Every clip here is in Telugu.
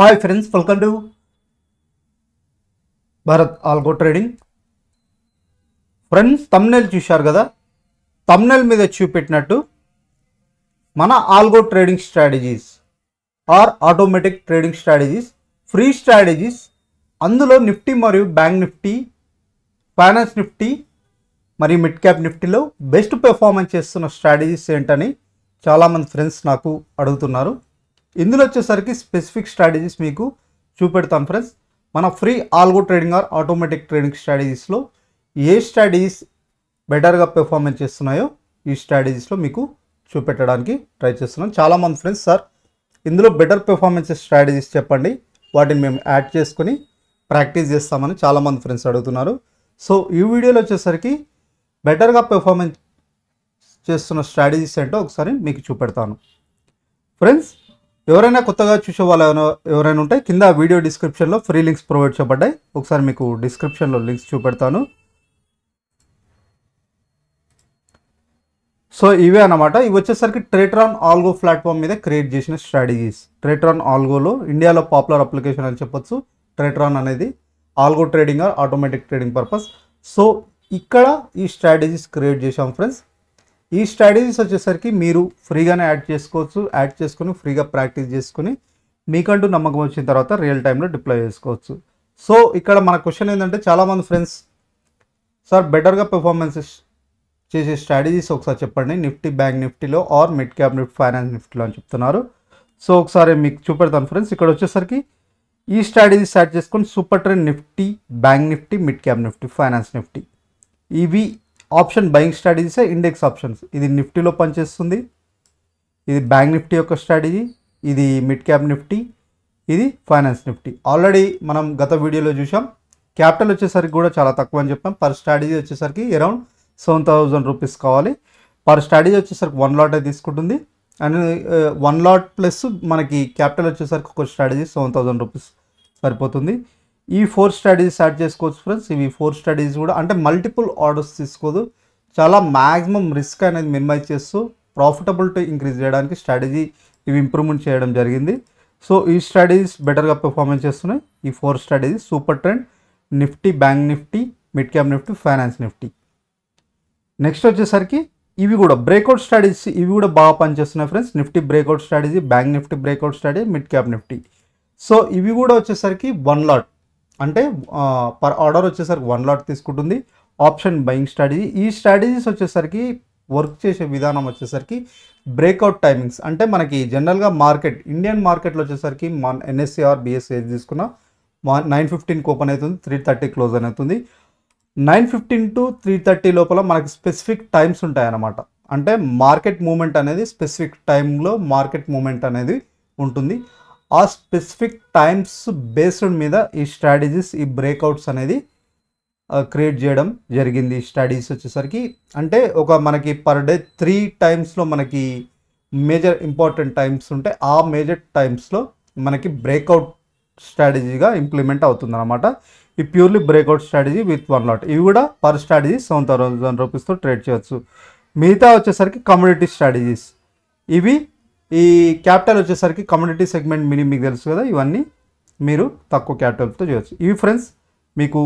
hi friends welcome to Bharat algo trading friends thumbnail చూశారు కదా తమ్నెల్ మీద చూపెట్టినట్టు మన algo trading strategies or automatic trading strategies free strategies అందులో నిఫ్టీ మరియు బ్యాంక్ నిఫ్టీ ఫైనాన్స్ నిఫ్టీ మరియు మిడ్ క్యాప్ నిఫ్టీలో బెస్ట్ పెర్ఫార్మెన్స్ చేస్తున్న స్ట్రాటజీస్ ఏంటని చాలామంది ఫ్రెండ్స్ నాకు అడుగుతున్నారు ఇందులో వచ్చేసరికి స్పెసిఫిక్ స్ట్రాటజీస్ మీకు చూపెడతాం ఫ్రెండ్స్ మన free algo trading or automatic trading స్ట్రాటజీస్లో ఏ స్ట్రాటజీస్ బెటర్గా పెర్ఫార్మెన్స్ చేస్తున్నాయో ఈ స్ట్రాటజీస్లో మీకు చూపెట్టడానికి ట్రై చేస్తున్నాం చాలామంది ఫ్రెండ్స్ సార్ ఇందులో బెటర్ పెర్ఫార్మెన్స్ స్ట్రాటజీస్ చెప్పండి వాటిని మేము యాడ్ చేసుకొని ప్రాక్టీస్ చేస్తామని చాలామంది ఫ్రెండ్స్ అడుగుతున్నారు సో ఈ వీడియోలో వచ్చేసరికి బెటర్గా పెర్ఫార్మెన్స్ చేస్తున్న స్ట్రాటజీస్ ఏంటో ఒకసారి మీకు చూపెడతాను ఫ్రెండ్స్ ఎవరైనా కొత్తగా చూసే వాళ్ళు ఎవరైనా ఉంటే కింద వీడియో డిస్క్రిప్షన్లో ఫ్రీ లింక్స్ ప్రొవైడ్ చేయబడ్డాయి ఒకసారి మీకు డిస్క్రిప్షన్లో లింక్స్ చూపెడతాను సో ఇవే అనమాట ఇవి వచ్చేసరికి ట్రేట్రాన్ ఆల్గో ప్లాట్ఫామ్ మీద క్రియేట్ చేసిన స్ట్రాటజీస్ ట్రేట్రాన్ ఆల్గోలో ఇండియాలో పాపులర్ అప్లికేషన్ అని చెప్పొచ్చు ట్రేట్రాన్ అనేది algo trading or automatic trading purpose so ఇక్కడ ఈ స్ట్రాటజీస్ క్రియేట్ చేసాం ఫ్రెండ్స్ ఈ స్ట్రాటజీస్ వచ్చేసరికి మీరు ఫ్రీగానే యాడ్ చేసుకోవచ్చు యాడ్ చేసుకుని ఫ్రీగా ప్రాక్టీస్ చేసుకుని మీకంటూ నమ్మకం వచ్చిన తర్వాత రియల్ టైంలో డిప్లాయ్ చేసుకోవచ్చు సో ఇక్కడ మన క్వశ్చన్ ఏంటంటే చాలామంది ఫ్రెండ్స్ సార్ బెటర్గా పెర్ఫార్మెన్సెస్ చేసే స్ట్రాటజీస్ ఒకసారి చెప్పండి నిఫ్టీ బ్యాంక్ నిఫ్టీలో or mid cap Nifty finance నిఫ్టీలో అని చెప్తున్నారు సో ఒకసారి మీకు చూపెడతాను ఫ్రెండ్స్ ఇక్కడ వచ్చేసరికి ఈ స్ట్రాటజీస్ యాడ్ చేసుకొని super trend Nifty bank Nifty mid cap Nifty finance Nifty ఇవి ఆప్షన్ బయింగ్ స్ట్రాటజీసే ఇండెక్స్ ఆప్షన్స్ ఇది నిఫ్టీలో పనిచేస్తుంది ఇది బ్యాంక్ నిఫ్టీ యొక్క స్ట్రాటజీ ఇది మిడ్ క్యాప్ నిఫ్టీ ఇది ఫైనాన్స్ నిఫ్టీ ఆల్రెడీ మనం గత వీడియోలో చూసాం క్యాపిటల్ వచ్చేసరికి కూడా చాలా తక్కువ అని చెప్పాం పర్ స్ట్రాటజీ వచ్చేసరికి అరౌండ్ సెవెన్ థౌజండ్ రూపీస్ కావాలి పర్ స్ట్రాటజీ వచ్చేసరికి వన్ అయితే తీసుకుంటుంది అండ్ వన్ లాట్ ప్లస్ మనకి క్యాపిటల్ వచ్చేసరికి ఒక స్ట్రాటజీ సెవెన్ థౌజండ్ రూపీస్ సరిపోతుంది ఈ ఫోర్ స్టడీస్ స్టార్ట్ చేసుకోవచ్చు ఫ్రెండ్స్ ఇవి ఫోర్ స్టడీస్ కూడా అంటే మల్టిపుల్ ఆర్డర్స్ తీసుకోదు చాలా మ్యాక్సిమం రిస్క్ అనేది మినిమైజ్ చేస్తూ ప్రాఫిటబిలిటీ ఇంక్రీజ్ చేయడానికి స్ట్రాటజీ ఇవి ఇంప్రూవ్మెంట్ చేయడం జరిగింది సో ఈ స్టడీస్ బెటర్గా పెర్ఫార్మెన్స్ చేస్తున్నాయి ఈ four studies super trend Nifty bank Nifty mid cap Nifty finance Nifty next వచ్చేసరికి ఇవి కూడా బ్రేక్అవుట్ స్టడీస్ ఇవి కూడా బాగా పనిచేస్తున్నాయి friends Nifty breakout strategy bank Nifty breakout study mid cap Nifty so ఇవి కూడా వచ్చేసరికి వన్ లాట్ అంటే పర్ ఆర్డర్ వచ్చేసరికి వన్ లాట్ తీసుకుంటుంది ఆప్షన్ బయింగ్ స్ట్రాటజీ ఈ స్ట్రాటజీస్ వచ్చేసరికి వర్క్ చేసే విధానం వచ్చేసరికి బ్రేక్అవుట్ టైమింగ్స్ అంటే మనకి జనరల్గా మార్కెట్ ఇండియన్ మార్కెట్లో వచ్చేసరికి మన ఎన్ఎస్సి ఆర్ బిఎస్సి ఏది తీసుకున్నా నైన్ ఫిఫ్టీన్ ఓపెన్ అవుతుంది త్రీ థర్టీ క్లోజ్ అని అవుతుంది nine fifteen to three thirty లోపల మనకి స్పెసిఫిక్ టైమ్స్ ఉంటాయన్నమాట అంటే మార్కెట్ మూమెంట్ అనేది స్పెసిఫిక్ టైంలో మార్కెట్ మూమెంట్ అనేది ఉంటుంది ఆ స్పెసిఫిక్ టైమ్స్ బేస్డ్ మీద ఈ స్ట్రాటజీస్ ఈ బ్రేక్అవుట్స్ అనేది క్రియేట్ చేయడం జరిగింది ఈ స్టడీస్ వచ్చేసరికి అంటే ఒక మనకి పర్ డే త్రీ టైమ్స్లో మనకి మేజర్ ఇంపార్టెంట్ టైమ్స్ ఉంటే ఆ మేజర్ టైమ్స్లో మనకి బ్రేక్అవుట్ స్ట్రాటజీగా ఇంప్లిమెంట్ అవుతుంది అనమాట ఈ purely breakout strategy with one lot ఇవి కూడా పర్ స్ట్రాటజీ సెవెన్ థౌసండ్ రూపీస్తో ట్రేడ్ చేయొచ్చు మిగతా వచ్చేసరికి కమ్యూనిటీ స్ట్రాటజీస్ ఇవి ఈ క్యాపిటల్ వచ్చేసరికి కమ్యూనిటీ సెగ్మెంట్ మినీ మీకు తెలుసు కదా ఇవన్నీ మీరు తక్కువ క్యాపిటల్తో చేయవచ్చు ఇవి ఫ్రెండ్స్ మీకు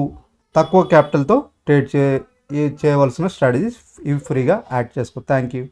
తక్కువ క్యాపిటల్తో ట్రేడ్ చే చేయవలసిన స్ట్రాటజీస్ ఇవి ఫ్రీగా యాడ్ చేసుకో థ్యాంక్ యూ